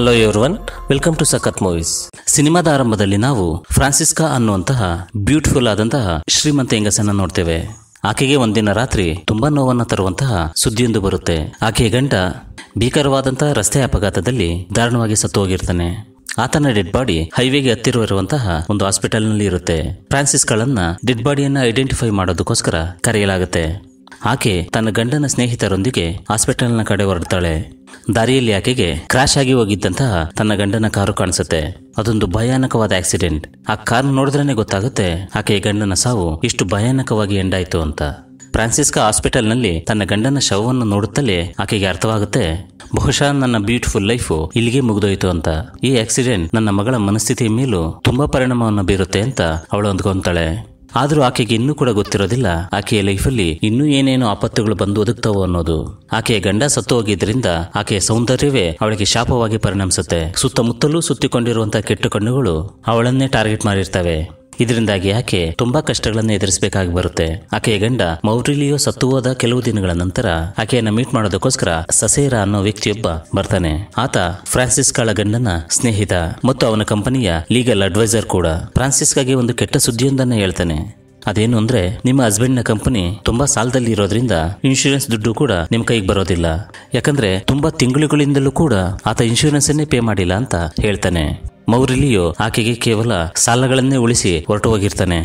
hello everyone welcome to Sakath movies ಸಿನಿಮಾದ ಆರಂಭದಲ್ಲಿ ನಾವು ಫ್ರಾನ್ಸಿಸ್ಕಾ ಅನ್ನುವಂತಹ ಬ್ಯೂಟಿಫುಲ್ ಆದಂತಹ ಶ್ರೀಮಂತ ಹೆಂಗಸನ್ನ ನೋಡ್ತೇವೆ ಆಕೆಗೆ ಒಂದಿನ ರಾತ್ರಿ ತುಂಬಾ ನೋವನ್ನು ತರುವಂತಹ ಸುದ್ದಿಯೊಂದು ಬರುತ್ತೆ ಆಕೆಯ ಗಂಡ ಭೀಕರವಾದಂತಹ ರಸ್ತೆ ಅಪಘಾತದಲ್ಲಿ ದಾರುಣವಾಗಿ ಸತ್ತು ಹೋಗಿರ್ತಾನೆ ಆತನ ಡೆಡ್ ಬಾಡಿ ಹೈವೇಗೆ ಹತ್ತಿರ ಇರುವಂತಹ ಒಂದು ಹಾಸ್ಪಿಟಲ್ ನಲ್ಲಿ ಇರುತ್ತೆ ಫ್ರಾನ್ಸಿಸ್ಗಳನ್ನ ಡೆಡ್ ಬಾಡಿಯನ್ನ ಐಡೆಂಟಿಫೈ ಮಾಡೋದಕ್ಕೋಸ್ಕರ ಕರೆಯಲಾಗುತ್ತೆ ಆಕೆ ತನ್ನ ಗಂಡನ ಸ್ನೇಹಿತರೊಂದಿಗೆ ಹಾಸ್ಪಿಟಲ್ನ ಕಡೆ ಹೊರಡ್ತಾಳೆ ದಾರಿಯಲ್ಲಿ ಆಕೆಗೆ ಕ್ರಾಶ್ ಆಗಿ ಹೋಗಿದ್ದಂತಹ ತನ್ನ ಗಂಡನ ಕಾರು ಕಾಣಿಸುತ್ತೆ ಅದೊಂದು ಭಯಾನಕವಾದ ಆಕ್ಸಿಡೆಂಟ್ ಆ ಕಾರ್ ನೋಡಿದ್ರೇನೆ ಗೊತ್ತಾಗುತ್ತೆ ಆಕೆಯ ಗಂಡನ ಸಾವು ಇಷ್ಟು ಭಯಾನಕವಾಗಿ ಎಂಡಾಯಿತು ಅಂತ ಫ್ರಾನ್ಸಿಸ್ಕಾ ಹಾಸ್ಪಿಟಲ್ನಲ್ಲಿ ತನ್ನ ಗಂಡನ ಶವವನ್ನು ನೋಡುತ್ತಲೇ ಆಕೆಗೆ ಅರ್ಥವಾಗುತ್ತೆ ಬಹುಶಃ ನನ್ನ ಬ್ಯೂಟಿಫುಲ್ ಲೈಫ್ ಇಲ್ಲಿಗೆ ಮುಗಿದೋಯ್ತು ಅಂತ ಈ ಆಕ್ಸಿಡೆಂಟ್ ನನ್ನ ಮಗಳ ಮನಸ್ಥಿತಿಯ ಮೇಲೂ ತುಂಬಾ ಪರಿಣಾಮವನ್ನು ಬೀರುತ್ತೆ ಅಂತ ಅವಳು ಅಂದ್ಕೊಂತಾಳೆ ಆದರೂ ಆಕೆಗೆ ಇನ್ನೂ ಕೂಡ ಗೊತ್ತಿರೋದಿಲ್ಲ ಆಕೆಯ ಲೈಫಲ್ಲಿ ಇನ್ನೂ ಏನೇನು ಆಪತ್ತುಗಳು ಬಂದು ಒದಗ್ತಾವೋ ಅನ್ನೋದು ಆಕೆಯ ಗಂಡ ಸತ್ತು ಹೋಗಿದ್ದರಿಂದ ಆಕೆಯ ಸೌಂದರ್ಯವೇ ಅವಳಿಗೆ ಶಾಪವಾಗಿ ಪರಿಣಮಿಸುತ್ತೆ ಸುತ್ತಮುತ್ತಲೂ ಸುತ್ತಿಕೊಂಡಿರುವಂತಹ ಕೆಟ್ಟು ಕಣ್ಣುಗಳು ಅವಳನ್ನೇ ಟಾರ್ಗೆಟ್ ಮಾಡಿರ್ತವೆ ಇದರಿಂದಾಗಿ ಆಕೆ ತುಂಬಾ ಕಷ್ಟಗಳನ್ನು ಎದುರಿಸಬೇಕಾಗಿ ಬರುತ್ತೆ ಆಕೆಯ ಗಂಡ ಮೌರಿಲಿಯೋ ಸತ್ತು ಹೋದ ಕೆಲವು ದಿನಗಳ ನಂತರ ಆಕೆಯನ್ನು ಮೀಟ್ ಮಾಡೋದಕ್ಕೋಸ್ಕರ ಸಸೇರಾ ಅನ್ನೋ ವ್ಯಕ್ತಿಯೊಬ್ಬ ಬರ್ತಾನೆ ಆತ ಫ್ರಾನ್ಸಿಸ್ ಗಂಡನ ಸ್ನೇಹಿತ ಮತ್ತು ಅವನ ಕಂಪನಿಯ ಲೀಗಲ್ ಅಡ್ವೈಸರ್ ಕೂಡ ಫ್ರಾನ್ಸಿಸ್ಕಾಗೆ ಒಂದು ಕೆಟ್ಟ ಸುದ್ದಿಯೊಂದನ್ನ ಹೇಳ್ತಾನೆ ಅದೇನು ಅಂದ್ರೆ ನಿಮ್ಮ ಹಸ್ಬೆಂಡ್ ನ ಕಂಪನಿ ತುಂಬಾ ಸಾಲದಲ್ಲಿ ಇರೋದ್ರಿಂದ ಇನ್ಶೂರೆನ್ಸ್ ದುಡ್ಡು ಕೂಡ ನಿಮ್ಮ ಕೈಗೆ ಬರೋದಿಲ್ಲ ಯಾಕಂದ್ರೆ ತುಂಬಾ ತಿಂಗಳುಗಳಿಂದಲೂ ಕೂಡ ಆತ ಇನ್ಶೂರೆನ್ಸ್ ಅನ್ನೇ ಪೇ ಮಾಡಿಲ್ಲ ಅಂತ ಹೇಳ್ತಾನೆ ಮೌರಿಲಿಯು ಆಕೆಗೆ ಕೇವಲ ಸಾಲಗಳನ್ನೇ ಉಳಿಸಿ ಹೊರಟು ಹೋಗಿರ್ತಾನೆ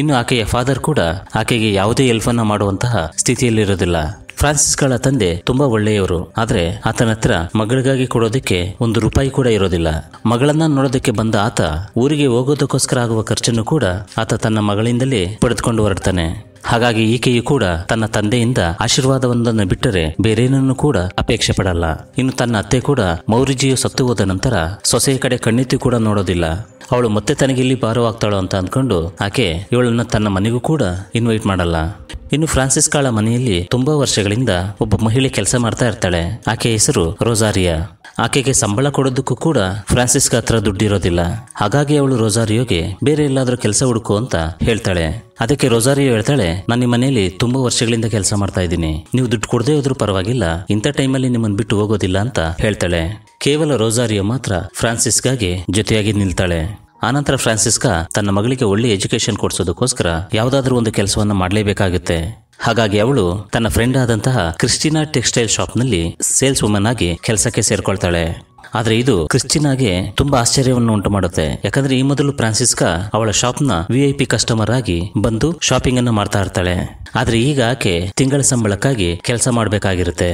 ಇನ್ನು ಆಕೆಯ ಫಾದರ್ ಕೂಡ ಆಕೆಗೆ ಯಾವುದೇ ಎಲ್ಫನ್ನ ಮಾಡುವಂತಹ ಸ್ಥಿತಿಯಲ್ಲಿರೋದಿಲ್ಲ ಫ್ರಾನ್ಸಿಸ್ಗಳ ತಂದೆ ತುಂಬಾ ಒಳ್ಳೆಯವರು ಆದರೆ ಆತನ ಹತ್ರ ಮಗಳಿಗಾಗಿ ಕೊಡೋದಕ್ಕೆ ಒಂದು ರೂಪಾಯಿ ಕೂಡ ಇರೋದಿಲ್ಲ ಮಗಳನ್ನ ನೋಡೋದಕ್ಕೆ ಬಂದ ಆತ ಊರಿಗೆ ಹೋಗೋದಕ್ಕೋಸ್ಕರ ಆಗುವ ಖರ್ಚನ್ನು ಕೂಡ ಆತ ತನ್ನ ಮಗಳಿಂದಲೇ ಪಡೆದುಕೊಂಡು ಹೊರಡ್ತಾನೆ ಹಾಗಾಗಿ ಈಕೆಯು ಕೂಡ ತನ್ನ ತಂದೆಯಿಂದ ಆಶೀರ್ವಾದವೊಂದನ್ನು ಬಿಟ್ಟರೆ ಬೇರೇನನ್ನು ಕೂಡ ಅಪೇಕ್ಷೆ ಪಡಲ್ಲ ಇನ್ನು ತನ್ನ ಅತ್ತೆ ಕೂಡ ಮೌರ್ಯಜಿಯು ಸತ್ತು ಹೋದ ನಂತರ ಸೊಸೆಯ ಕಡೆ ಕಣ್ಣೆತ್ತಿ ಕೂಡ ನೋಡೋದಿಲ್ಲ ಅವಳು ಮತ್ತೆ ತನಗಿಲ್ಲಿ ಇಲ್ಲಿ ಅಂತ ಅಂದ್ಕೊಂಡು ಆಕೆ ಇವಳನ್ನು ತನ್ನ ಮನೆಗೂ ಕೂಡ ಇನ್ವೈಟ್ ಮಾಡಲ್ಲ ಇನ್ನು ಫ್ರಾನ್ಸಿಸ್ ಮನೆಯಲ್ಲಿ ತುಂಬಾ ವರ್ಷಗಳಿಂದ ಒಬ್ಬ ಮಹಿಳೆ ಕೆಲಸ ಮಾಡ್ತಾ ಇರ್ತಾಳೆ ಆಕೆಯ ಹೆಸರು ರೋಜಾರಿಯಾ ಆಕೆಗೆ ಸಂಬಳ ಕೊಡೋದಕ್ಕೂ ಕೂಡ ಫ್ರಾನ್ಸಿಸ್ಕ ಹತ್ರ ದುಡ್ಡಿರೋದಿಲ್ಲ ಹಾಗಾಗಿ ಅವಳು ರೋಜಾರಿಯೋಗೆ ಬೇರೆ ಎಲ್ಲಾದರೂ ಕೆಲಸ ಹುಡುಕು ಅಂತ ಹೇಳ್ತಾಳೆ ಅದಕ್ಕೆ ರೋಜಾರಿಯೋ ಹೇಳ್ತಾಳೆ ನಾನು ನಿಮ್ಮ ಮನೆಯಲ್ಲಿ ತುಂಬಾ ವರ್ಷಗಳಿಂದ ಕೆಲಸ ಮಾಡ್ತಾ ಇದ್ದೀನಿ ನೀವು ದುಡ್ಡು ಕೊಡದೇ ಹೋದ್ರೂ ಪರವಾಗಿಲ್ಲ ಇಂಥ ಟೈಮಲ್ಲಿ ನಿಮ್ಮನ್ನು ಬಿಟ್ಟು ಹೋಗೋದಿಲ್ಲ ಅಂತ ಹೇಳ್ತಾಳೆ ಕೇವಲ ರೋಜಾರಿಯೋ ಮಾತ್ರ ಫ್ರಾನ್ಸಿಸ್ಗಾಗಿ ಜೊತೆಯಾಗಿ ನಿಲ್ತಾಳೆ ಆನಂತರ ಫ್ರಾನ್ಸಿಸ್ಕಾ ತನ್ನ ಮಗಳಿಗೆ ಒಳ್ಳೆ ಎಜುಕೇಶನ್ ಕೊಡಿಸೋದಕ್ಕೋಸ್ಕರ ಯಾವುದಾದ್ರೂ ಒಂದು ಕೆಲಸವನ್ನು ಮಾಡಲೇಬೇಕಾಗುತ್ತೆ ಹಾಗಾಗಿ ಅವಳು ತನ್ನ ಫ್ರೆಂಡ್ ಆದಂತಹ ಕ್ರಿಸ್ಟಿನಾ ಟೆಕ್ಸ್ಟೈಲ್ ಶಾಪ್ನಲ್ಲಿ ಸೇಲ್ಸ್ ವುಮನ್ ಆಗಿ ಕೆಲಸಕ್ಕೆ ಸೇರ್ಕೊಳ್ತಾಳೆ ಆದರೆ ಇದು ಕ್ರಿಸ್ಟಿನಾಗೆ ತುಂಬಾ ಆಶ್ಚರ್ಯವನ್ನು ಉಂಟು ಮಾಡುತ್ತೆ ಯಾಕಂದ್ರೆ ಈ ಮೊದಲು ಫ್ರಾನ್ಸಿಸ್ಕಾ ಅವಳ ಶಾಪ್ನ ವಿ ಐ ಪಿ ಕಸ್ಟಮರ್ ಆಗಿ ಬಂದು ಶಾಪಿಂಗ್ ಅನ್ನು ಮಾಡ್ತಾ ಇರ್ತಾಳೆ ಆದರೆ ಈಗ ಆಕೆ ತಿಂಗಳ ಸಂಬಳಕ್ಕಾಗಿ ಕೆಲಸ ಮಾಡಬೇಕಾಗಿರುತ್ತೆ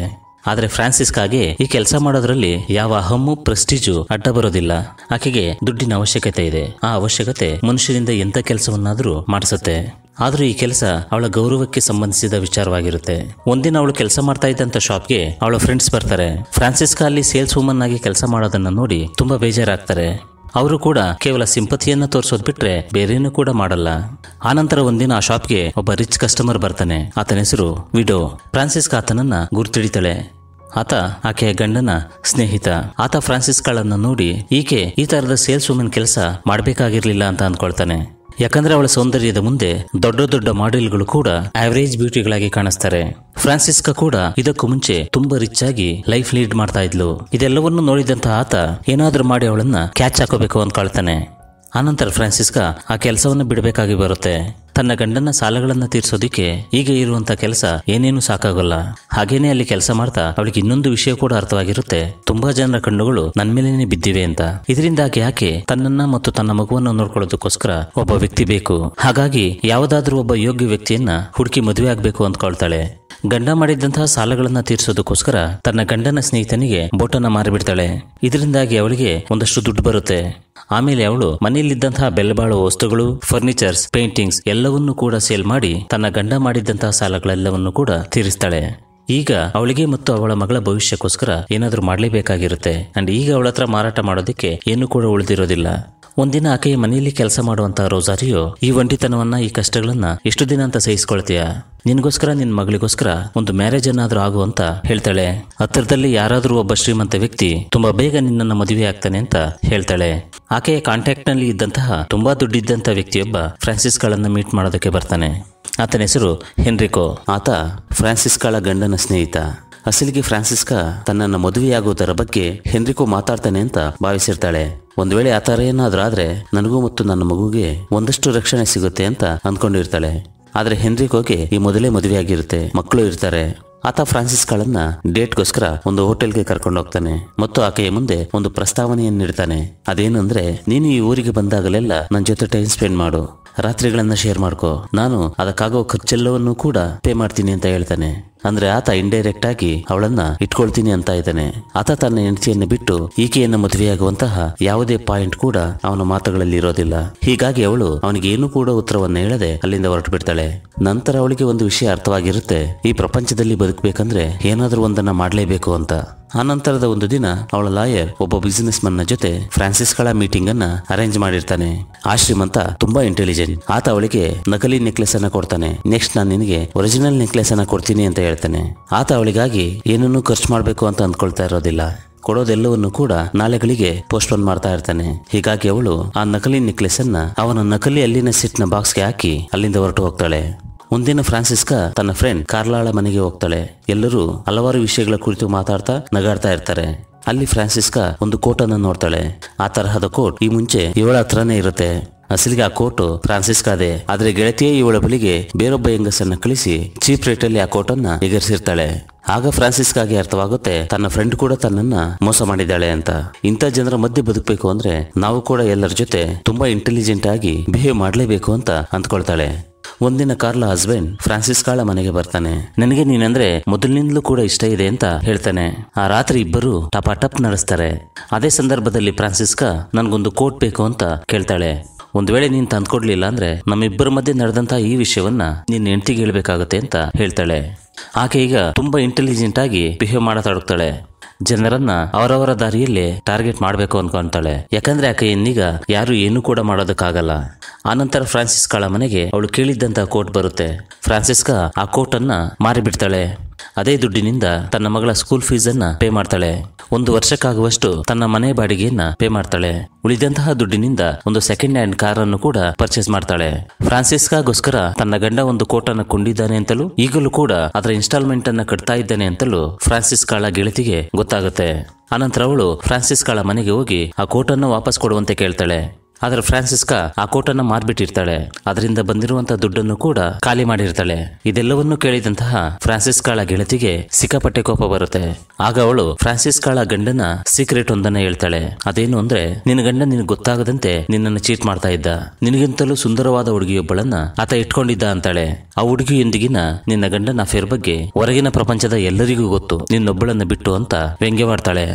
ಆದರೆ ಫ್ರಾನ್ಸಿಸ್ಗಾಗಿ ಈ ಕೆಲಸ ಮಾಡೋದ್ರಲ್ಲಿ ಯಾವ ಹಮ್ಮು ಪ್ರೆಸ್ಟೀಜು ಅಡ್ಡ ಬರೋದಿಲ್ಲ ಆಕೆಗೆ ದುಡ್ಡಿನ ಅವಶ್ಯಕತೆ ಇದೆ ಆ ಅವಶ್ಯಕತೆ ಮನುಷ್ಯರಿಂದ ಎಂಥ ಕೆಲಸವನ್ನಾದರೂ ಮಾಡಿಸುತ್ತೆ ಆದರೂ ಈ ಕೆಲಸ ಅವಳ ಗೌರವಕ್ಕೆ ಸಂಬಂಧಿಸಿದ ವಿಚಾರವಾಗಿರುತ್ತೆ ಒಂದಿನ ಅವಳು ಕೆಲಸ ಮಾಡ್ತಾ ಇದ್ದಂತ ಶಾಪ್ಗೆ ಅವಳ ಫ್ರೆಂಡ್ಸ್ ಬರ್ತಾರೆ ಫ್ರಾನ್ಸಿಸ್ಕಾ ಅಲ್ಲಿ ಸೇಲ್ಸ್ ವುಮನ್ ಆಗಿ ಕೆಲಸ ಮಾಡೋದನ್ನ ನೋಡಿ ತುಂಬಾ ಬೇಜಾರಾಗ್ತಾರೆ ಅವರು ಕೂಡ ಕೇವಲ ಸಿಂಪತಿಯನ್ನ ತೋರಿಸೋದ್ ಬಿಟ್ರೆ ಬೇರೇನು ಕೂಡ ಮಾಡಲ್ಲ ಆನಂತರ ಒಂದಿನ ಆ ಶಾಪ್ಗೆ ಒಬ್ಬ ರಿಚ್ ಕಸ್ಟಮರ್ ಬರ್ತಾನೆ ಆತನ ಹೆಸರು ವಿಡೋ ಫ್ರಾನ್ಸಿಸ್ಕಾ ಆತನನ್ನ ಗುರುತಿಡಿತಾಳೆ ಆತ ಆಕೆಯ ಗಂಡನ ಸ್ನೇಹಿತ ಆತ ಫ್ರಾನ್ಸಿಸ್ಕಳನ್ನು ನೋಡಿ ಈಕೆ ಈ ತರದ ಸೇಲ್ಸ್ ವುಮೆನ್ ಕೆಲಸ ಮಾಡಬೇಕಾಗಿರ್ಲಿಲ್ಲ ಅಂತ ಅಂದ್ಕೊಳ್ತಾನೆ ಯಾಕಂದ್ರೆ ಅವಳ ಸೌಂದರ್ಯದ ಮುಂದೆ ದೊಡ್ಡ ದೊಡ್ಡ ಮಾಡೆಲ್ಗಳು ಕೂಡ ಆವರೇಜ್ ಬ್ಯೂಟಿಗಳಾಗಿ ಕಾಣಿಸ್ತಾರೆ ಫ್ರಾನ್ಸಿಸ್ಕ ಕೂಡ ಇದಕ್ಕೂ ಮುಂಚೆ ತುಂಬಾ ರಿಚ್ ಆಗಿ ಲೈಫ್ ಲೀಡ್ ಮಾಡ್ತಾ ಇದ್ಲು ಇದೆಲ್ಲವನ್ನು ನೋಡಿದಂತಹ ಆತ ಏನಾದ್ರೂ ಮಾಡಿ ಅವಳನ್ನ ಕ್ಯಾಚ್ ಹಾಕೋಬೇಕು ಅಂತ ಕಾಳ್ತಾನೆ ಆನಂತರ ಫ್ರಾನ್ಸಿಸ್ಕ ಆ ಕೆಲಸವನ್ನು ಬಿಡಬೇಕಾಗಿ ಬರುತ್ತೆ ತನ್ನ ಗಂಡನ ಸಾಲಗಳನ್ನ ತೀರಿಸೋದಿಕ್ಕೆ ಈಗ ಇರುವಂತಹ ಕೆಲಸ ಏನೇನು ಸಾಕಾಗಲ್ಲ ಹಾಗೇನೆ ಅಲ್ಲಿ ಕೆಲಸ ಮಾಡ್ತಾ ಅವಳಿಗೆ ಇನ್ನೊಂದು ವಿಷಯ ಕೂಡ ಅರ್ಥವಾಗಿರುತ್ತೆ ತುಂಬಾ ಜನರ ಕಣ್ಣುಗಳು ನನ್ನ ಮೇಲೇನೆ ಬಿದ್ದಿವೆ ಅಂತ ಇದರಿಂದಾಗಿ ಆಕೆ ತನ್ನನ್ನ ಮತ್ತು ತನ್ನ ಮಗುವನ್ನು ನೋಡ್ಕೊಳ್ಳೋದಕ್ಕೋಸ್ಕರ ಒಬ್ಬ ವ್ಯಕ್ತಿ ಬೇಕು ಹಾಗಾಗಿ ಯಾವುದಾದ್ರೂ ಒಬ್ಬ ಯೋಗ್ಯ ವ್ಯಕ್ತಿಯನ್ನ ಹುಡುಕಿ ಮದುವೆ ಆಗ್ಬೇಕು ಅಂದ್ಕೊಳ್ತಾಳೆ ಗಂಡ ಮಾಡಿದ್ದಂತಹ ಸಾಲಗಳನ್ನ ತೀರಿಸೋದಕ್ಕೋಸ್ಕರ ತನ್ನ ಗಂಡನ ಸ್ನೇಹಿತನಿಗೆ ಬೋಟನ್ನು ಮಾರಿಬಿಡ್ತಾಳೆ ಇದರಿಂದಾಗಿ ಅವಳಿಗೆ ಒಂದಷ್ಟು ದುಡ್ಡು ಬರುತ್ತೆ ಆಮೇಲೆ ಅವಳು ಮನೆಯಲ್ಲಿದ್ದಂತಹ ಬೆಲೆಬಾಳುವ ವಸ್ತುಗಳು ಫರ್ನಿಚರ್ಸ್ ಪೇಂಟಿಂಗ್ಸ್ ಎಲ್ಲವನ್ನೂ ಕೂಡ ಸೇಲ್ ಮಾಡಿ ತನ್ನ ಗಂಡ ಮಾಡಿದ್ದಂತಹ ಸಾಲಗಳೆಲ್ಲವನ್ನು ಕೂಡ ತೀರಿಸ್ತಾಳೆ ಈಗ ಅವಳಿಗೆ ಮತ್ತು ಅವಳ ಮಗಳ ಭವಿಷ್ಯಕ್ಕೋಸ್ಕರ ಏನಾದರೂ ಮಾಡಲೇಬೇಕಾಗಿರುತ್ತೆ ಅಂಡ್ ಈಗ ಅವಳ ಹತ್ರ ಮಾರಾಟ ಮಾಡೋದಕ್ಕೆ ಏನು ಕೂಡ ಉಳಿದಿರೋದಿಲ್ಲ ಒಂದಿನ ಆಕೆಯ ಮನೆಯಲ್ಲಿ ಕೆಲಸ ಮಾಡುವಂತಹ ರೋಜಾರಿಯೋ ಈ ಒಂಟಿತನವನ್ನ ಈ ಕಷ್ಟಗಳನ್ನ ಎಷ್ಟು ದಿನ ಅಂತ ಸಹಿಸ್ಕೊಳ್ತೀಯ ನಿನ್ಗೋಸ್ಕರ ನಿನ್ನ ಮಗಳಿಗೋಸ್ಕರ ಒಂದು ಮ್ಯಾರೇಜ್ ಏನಾದರೂ ಆಗು ಅಂತ ಹೇಳ್ತಾಳೆ ಹತ್ತಿರದಲ್ಲಿ ಯಾರಾದರೂ ಒಬ್ಬ ಶ್ರೀಮಂತ ವ್ಯಕ್ತಿ ತುಂಬಾ ಬೇಗ ನಿನ್ನನ್ನು ಮದುವೆ ಆಗ್ತಾನೆ ಅಂತ ಹೇಳ್ತಾಳೆ ಆಕೆಯ ಕಾಂಟ್ಯಾಕ್ಟ್ ನಲ್ಲಿ ಇದ್ದಂತಹ ತುಂಬಾ ದುಡ್ಡಿದ್ದಂತಹ ವ್ಯಕ್ತಿಯೊಬ್ಬ ಫ್ರಾನ್ಸಿಸ್ ಮೀಟ್ ಮಾಡೋದಕ್ಕೆ ಬರ್ತಾನೆ ಆತನ ಹೆಸರು ಹೆನ್ರಿಕೋ ಆತ ಫ್ರಾನ್ಸಿಸ್ ಗಂಡನ ಸ್ನೇಹಿತ ಅಸಲಿಗೆ ಫ್ರಾನ್ಸಿಸ್ಕಾ ತನ್ನನ್ನು ಮದುವೆಯಾಗುವುದರ ಬಗ್ಗೆ ಹೆನ್ರಿಕೋ ಮಾತಾಡ್ತಾನೆ ಅಂತ ಭಾವಿಸಿರ್ತಾಳೆ ಒಂದು ವೇಳೆ ಆ ಥರ ಆದರೆ ನನಗೂ ಮತ್ತು ನನ್ನ ಮಗುಗೆ ಒಂದಷ್ಟು ರಕ್ಷಣೆ ಸಿಗುತ್ತೆ ಅಂತ ಅಂದ್ಕೊಂಡಿರ್ತಾಳೆ ಆದರೆ ಹೆನ್ರಿಕೋಗೆ ಈ ಮೊದಲೇ ಮದುವೆ ಆಗಿರುತ್ತೆ ಮಕ್ಕಳು ಇರ್ತಾರೆ ಆತ ಫ್ರಾನ್ಸಿಸ್ಗಳನ್ನ ಡೇಟ್ಗೋಸ್ಕರ ಒಂದು ಹೋಟೆಲ್ಗೆ ಕರ್ಕೊಂಡು ಹೋಗ್ತಾನೆ ಮತ್ತು ಆಕೆಯ ಮುಂದೆ ಒಂದು ಪ್ರಸ್ತಾವನೆಯನ್ನು ನೀಡ್ತಾನೆ ಅದೇನಂದ್ರೆ ನೀನು ಈ ಊರಿಗೆ ಬಂದಾಗಲೆಲ್ಲ ನನ್ನ ಜೊತೆ ಟೈಮ್ ಸ್ಪೆಂಡ್ ಮಾಡು ರಾತ್ರಿಗಳನ್ನ ಶೇರ್ ಮಾಡ್ಕೋ ನಾನು ಅದಕ್ಕಾಗೋ ಖರ್ಚೆಲ್ಲವನ್ನೂ ಕೂಡ ಪೇ ಮಾಡ್ತೀನಿ ಅಂತ ಹೇಳ್ತಾನೆ ಅಂದ್ರೆ ಆತ ಇಂಡೈರೆಕ್ಟ್ ಆಗಿ ಅವಳನ್ನ ಇಟ್ಕೊಳ್ತೀನಿ ಅಂತ ಇದ್ದಾನೆ ಆತ ತನ್ನ ಹೆಂಡತಿಯನ್ನು ಬಿಟ್ಟು ಈಕೆಯನ್ನು ಮದುವೆಯಾಗುವಂತಹ ಯಾವುದೇ ಪಾಯಿಂಟ್ ಕೂಡ ಅವನ ಮಾತುಗಳಲ್ಲಿ ಇರೋದಿಲ್ಲ ಹೀಗಾಗಿ ಅವಳು ಅವನಿಗೆ ಏನು ಕೂಡ ಉತ್ತರವನ್ನು ಹೇಳದೆ ಅಲ್ಲಿಂದ ಹೊರಟು ಬಿಡ್ತಾಳೆ ನಂತರ ಅವಳಿಗೆ ಒಂದು ವಿಷಯ ಅರ್ಥವಾಗಿರುತ್ತೆ ಈ ಪ್ರಪಂಚದಲ್ಲಿ ಬದುಕಬೇಕಂದ್ರೆ ಏನಾದರೂ ಒಂದನ್ನ ಮಾಡಲೇಬೇಕು ಅಂತ ನಂತರದ ಒಂದು ದಿನ ಅವಳ ಲಾಯರ್ ಒಬ್ಬ ಬಿಸಿನೆಸ್ ಮನ್ನ ನ ಜೊತೆ ಫ್ರಾನ್ಸಿಸ್ಗಳ ಮೀಟಿಂಗ್ ಅನ್ನ ಅರೇಂಜ್ ಮಾಡಿರ್ತಾನೆ ಆ ಶ್ರೀಮಂತ ತುಂಬಾ ಇಂಟೆಲಿಜೆಂಟ್ ಆತ ಅವಳಿಗೆ ನಕಲಿ ನೆಕ್ಲೆಸ್ ಅನ್ನ ಕೊಡ್ತಾನೆ ನೆಕ್ಸ್ಟ್ ನಾನು ನಿನಗೆ ಒರಿಜಿನಲ್ ನೆಕ್ಲೆಸ್ ಅನ್ನ ಕೊಡ್ತೀನಿ ಅಂತ ಹೇಳ್ತಾನೆ ಹೇಳ್ತಾನೆ ಆತ ಅವಳಿಗಾಗಿ ಏನನ್ನೂ ಖರ್ಚು ಮಾಡಬೇಕು ಅಂತ ಅಂದ್ಕೊಳ್ತಾ ಇರೋದಿಲ್ಲ ಕೊಡೋದೆಲ್ಲವನ್ನು ಕೂಡ ನಾಳೆಗಳಿಗೆ ಪೋಸ್ಟ್ಪೋನ್ ಮಾಡ್ತಾ ಇರ್ತಾನೆ ಹೀಗಾಗಿ ಅವಳು ಆ ನಕಲಿ ನೆಕ್ಲೆಸ್ ಅನ್ನ ಅವನ ನಕಲಿ ಅಲ್ಲಿನ ಬಾಕ್ಸ್ ಬಾಕ್ಸ್ಗೆ ಹಾಕಿ ಅಲ್ಲಿಂದ ಹೊರಟು ಹೋಗ್ತಾಳೆ ಮುಂದಿನ ಫ್ರಾನ್ಸಿಸ್ಕಾ ತನ್ನ ಫ್ರೆಂಡ್ ಕಾರ್ಲಾಳ ಮನೆಗೆ ಹೋಗ್ತಾಳೆ ಎಲ್ಲರೂ ಹಲವಾರು ವಿಷಯಗಳ ಕುರಿತು ಮಾತಾಡ್ತಾ ನಗಾಡ್ತಾ ಇರ್ತಾರೆ ಅಲ್ಲಿ ಫ್ರಾನ್ಸಿಸ್ಕಾ ಒಂದು ಅನ್ನ ನೋಡ್ತಾಳೆ ಆ ತರಹದ ಕೋಟ್ ಈ ಮುಂಚೆ ಇವಳ ಹತ್ರನೇ ಇರುತ್ತೆ ಅಸಲಿಗೆ ಆ ಕೋಟು ಫ್ರಾನ್ಸಿಸ್ಕಾದೆ ಆದ್ರೆ ಗೆಳತಿಯೇ ಇವಳ ಬಳಿಗೆ ಬೇರೊಬ್ಬ ಹೆಂಗಸನ್ನ ಕಳಿಸಿ ಚೀಪ್ ರೇಟ್ ಅಲ್ಲಿ ಆ ಅನ್ನ ಎಗರಿಸಿರ್ತಾಳೆ ಆಗ ಫ್ರಾನ್ಸಿಸ್ಕಾಗೆ ಅರ್ಥವಾಗುತ್ತೆ ತನ್ನ ಫ್ರೆಂಡ್ ಕೂಡ ತನ್ನನ್ನ ಮೋಸ ಮಾಡಿದ್ದಾಳೆ ಅಂತ ಇಂಥ ಜನರ ಮಧ್ಯೆ ಬದುಕಬೇಕು ಅಂದ್ರೆ ನಾವು ಕೂಡ ಎಲ್ಲರ ಜೊತೆ ತುಂಬಾ ಇಂಟೆಲಿಜೆಂಟ್ ಆಗಿ ಬಿಹೇವ್ ಮಾಡಲೇಬೇಕು ಅಂತ ಅಂದ್ಕೊಳ್ತಾಳೆ ಒಂದಿನ ಕಾರ್ಲ ಹಸ್ಬೆಂಡ್ ಫ್ರಾನ್ಸಿಸ್ಕಾಳ ಮನೆಗೆ ಬರ್ತಾನೆ ನನಗೆ ನೀನಂದ್ರೆ ಮೊದಲಿನಿಂದಲೂ ಕೂಡ ಇಷ್ಟ ಇದೆ ಅಂತ ಹೇಳ್ತಾನೆ ಆ ರಾತ್ರಿ ಇಬ್ಬರು ಟಪ್ ನಡೆಸ್ತಾರೆ ಅದೇ ಸಂದರ್ಭದಲ್ಲಿ ಫ್ರಾನ್ಸಿಸ್ಕಾ ನನ್ಗೊಂದು ಕೋಟ್ ಬೇಕು ಅಂತ ಕೇಳ್ತಾಳೆ ಒಂದು ವೇಳೆ ನೀನ್ ತಂದ್ಕೊಡ್ಲಿಲ್ಲ ಅಂದ್ರೆ ನಮ್ಮಿಬ್ಬರ ಮಧ್ಯೆ ನಡೆದಂತ ಈ ವಿಷಯವನ್ನ ನಿನ್ನ ಹೆಂಡತಿಗೆ ಹೇಳ್ಬೇಕಾಗತ್ತೆ ಅಂತ ಹೇಳ್ತಾಳೆ ಆಕೆ ಈಗ ತುಂಬಾ ಇಂಟೆಲಿಜೆಂಟ್ ಆಗಿ ಬಿಹೇವ್ ಮಾಡತಾಡುತ್ತಾಳೆ ಜನರನ್ನ ಅವರವರ ದಾರಿಯಲ್ಲಿ ಟಾರ್ಗೆಟ್ ಮಾಡಬೇಕು ಅನ್ಕೊಂತಾಳೆ ಯಾಕಂದ್ರೆ ಆಕೆ ಇನ್ನೀಗ ಯಾರು ಏನು ಕೂಡ ಮಾಡೋದಕ್ಕಾಗಲ್ಲ ಆನಂತರ ಫ್ರಾನ್ಸಿಸ್ಕಾಳ ಮನೆಗೆ ಅವಳು ಕೇಳಿದ್ದಂತ ಕೋಟ್ ಬರುತ್ತೆ ಫ್ರಾನ್ಸಿಸ್ಕಾ ಆ ಕೋರ್ಟ್ ಅನ್ನ ಮಾರಿಬಿಡ್ತಾಳೆ ಅದೇ ದುಡ್ಡಿನಿಂದ ತನ್ನ ಮಗಳ ಸ್ಕೂಲ್ ಫೀಸ್ ಅನ್ನ ಪೇ ಮಾಡ್ತಾಳೆ ಒಂದು ವರ್ಷಕ್ಕಾಗುವಷ್ಟು ತನ್ನ ಮನೆ ಬಾಡಿಗೆಯನ್ನ ಪೇ ಮಾಡ್ತಾಳೆ ಉಳಿದಂತಹ ದುಡ್ಡಿನಿಂದ ಒಂದು ಸೆಕೆಂಡ್ ಹ್ಯಾಂಡ್ ಕಾರ್ ಅನ್ನು ಕೂಡ ಪರ್ಚೇಸ್ ಮಾಡ್ತಾಳೆ ಫ್ರಾನ್ಸಿಸ್ಕಾಗೋಸ್ಕರ ತನ್ನ ಗಂಡ ಒಂದು ಕೋಟ್ ಅನ್ನು ಕೊಂಡಿದ್ದಾನೆ ಅಂತಲೂ ಈಗಲೂ ಕೂಡ ಅದರ ಇನ್ಸ್ಟಾಲ್ಮೆಂಟ್ ಅನ್ನ ಕಟ್ತಾ ಇದ್ದಾನೆ ಅಂತಲೂ ಫ್ರಾನ್ಸಿಸ್ಕಾಳ ಗೆಳತಿಗೆ ಗೊತ್ತಾಗುತ್ತೆ ಅನಂತರ ಅವಳು ಫ್ರಾನ್ಸಿಸ್ಕಾಳ ಮನೆಗೆ ಹೋಗಿ ಆ ಕೋಟನ್ನು ವಾಪಸ್ ಕೊಡುವಂತೆ ಕೇಳ್ತಾಳೆ ಆದ್ರೆ ಫ್ರಾನ್ಸಿಸ್ಕಾ ಆ ಕೋಟನ್ನ ಮಾರ್ಬಿಟ್ಟಿರ್ತಾಳೆ ಅದರಿಂದ ಬಂದಿರುವಂತ ದುಡ್ಡನ್ನು ಕೂಡ ಖಾಲಿ ಮಾಡಿರ್ತಾಳೆ ಇದೆಲ್ಲವನ್ನೂ ಕೇಳಿದಂತಹ ಫ್ರಾನ್ಸಿಸ್ಕಾಳ ಗೆಳತಿಗೆ ಸಿಕ್ಕಾಪಟ್ಟೆ ಕೋಪ ಬರುತ್ತೆ ಆಗ ಅವಳು ಫ್ರಾನ್ಸಿಸ್ಕಾಳ ಗಂಡನ ಸೀಕ್ರೆಟ್ ಒಂದನ್ನ ಹೇಳ್ತಾಳೆ ಅದೇನು ಅಂದ್ರೆ ನಿನ್ನ ಗಂಡ ನಿನ್ ಗೊತ್ತಾಗದಂತೆ ನಿನ್ನನ್ನು ಚೀಟ್ ಮಾಡ್ತಾ ಇದ್ದ ನಿನಗಿಂತಲೂ ಸುಂದರವಾದ ಹುಡುಗಿಯೊಬ್ಬಳನ್ನ ಆತ ಇಟ್ಕೊಂಡಿದ್ದ ಅಂತಾಳೆ ಆ ಹುಡುಗಿಯೊಂದಿಗಿನ ನಿನ್ನ ಗಂಡನ ಅಫೇರ್ ಬಗ್ಗೆ ಹೊರಗಿನ ಪ್ರಪಂಚದ ಎಲ್ಲರಿಗೂ ಗೊತ್ತು ನಿನ್ನೊಬ್ಬಳನ್ನ ಬಿಟ್ಟು ಅಂತ ವ್ಯಂಗ್ಯವಾಡ್ತಾಳೆ